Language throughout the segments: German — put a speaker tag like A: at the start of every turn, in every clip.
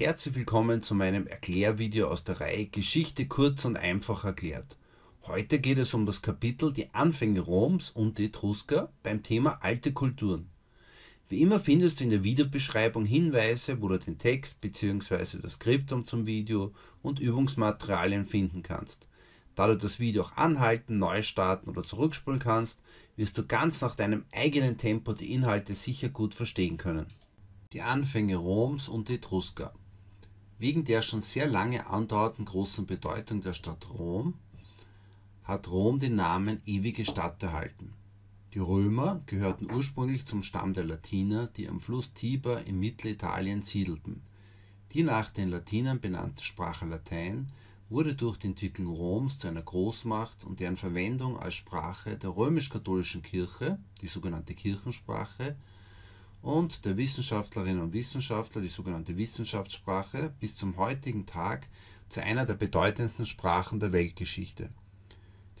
A: Herzlich willkommen zu meinem Erklärvideo aus der Reihe Geschichte kurz und einfach erklärt. Heute geht es um das Kapitel Die Anfänge Roms und die Etrusker beim Thema alte Kulturen. Wie immer findest du in der Videobeschreibung Hinweise, wo du den Text bzw. das Skriptum zum Video und Übungsmaterialien finden kannst. Da du das Video auch anhalten, neu starten oder zurückspulen kannst, wirst du ganz nach deinem eigenen Tempo die Inhalte sicher gut verstehen können. Die Anfänge Roms und die Etrusker Wegen der schon sehr lange andauernden großen Bedeutung der Stadt Rom hat Rom den Namen ewige Stadt erhalten. Die Römer gehörten ursprünglich zum Stamm der Latiner, die am Fluss Tiber in Mittelitalien siedelten. Die nach den Latinern benannte Sprache Latein wurde durch die Entwicklung Roms zu einer Großmacht und deren Verwendung als Sprache der römisch-katholischen Kirche, die sogenannte Kirchensprache, und der Wissenschaftlerinnen und Wissenschaftler, die sogenannte Wissenschaftssprache, bis zum heutigen Tag zu einer der bedeutendsten Sprachen der Weltgeschichte.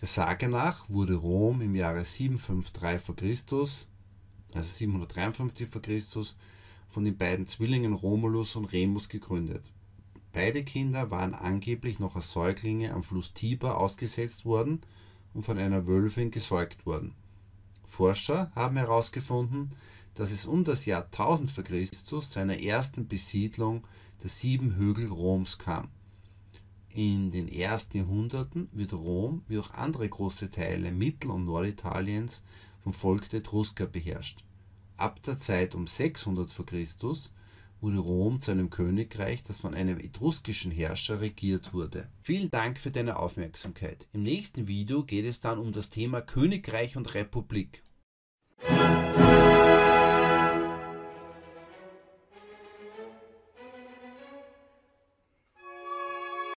A: Der Sage nach wurde Rom im Jahre 753 v. Chr., also 753 v. Chr., von den beiden Zwillingen Romulus und Remus gegründet. Beide Kinder waren angeblich noch als Säuglinge am Fluss Tiber ausgesetzt worden und von einer Wölfin gesäugt worden. Forscher haben herausgefunden, dass es um das Jahr 1000 v. Chr. zu einer ersten Besiedlung der sieben Hügel Roms kam. In den ersten Jahrhunderten wird Rom, wie auch andere große Teile Mittel- und Norditaliens, vom Volk der Etrusker beherrscht. Ab der Zeit um 600 v. Chr. wurde Rom zu einem Königreich, das von einem etruskischen Herrscher regiert wurde. Vielen Dank für deine Aufmerksamkeit. Im nächsten Video geht es dann um das Thema Königreich und Republik.